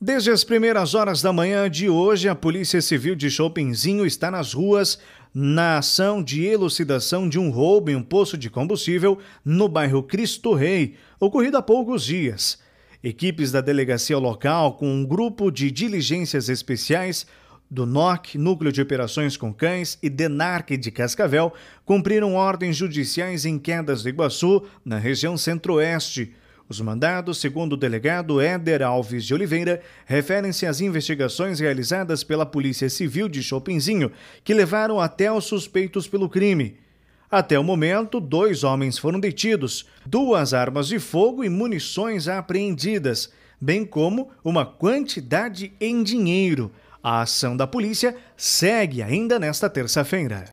Desde as primeiras horas da manhã de hoje, a Polícia Civil de Chopinzinho está nas ruas na ação de elucidação de um roubo em um poço de combustível no bairro Cristo Rei, ocorrido há poucos dias. Equipes da delegacia local, com um grupo de diligências especiais do NOC, Núcleo de Operações com Cães e DENARC de Cascavel, cumpriram ordens judiciais em Quedas do Iguaçu, na região centro-oeste. Os mandados, segundo o delegado Éder Alves de Oliveira, referem-se às investigações realizadas pela Polícia Civil de Chopinzinho, que levaram até os suspeitos pelo crime. Até o momento, dois homens foram detidos, duas armas de fogo e munições apreendidas, bem como uma quantidade em dinheiro. A ação da polícia segue ainda nesta terça-feira.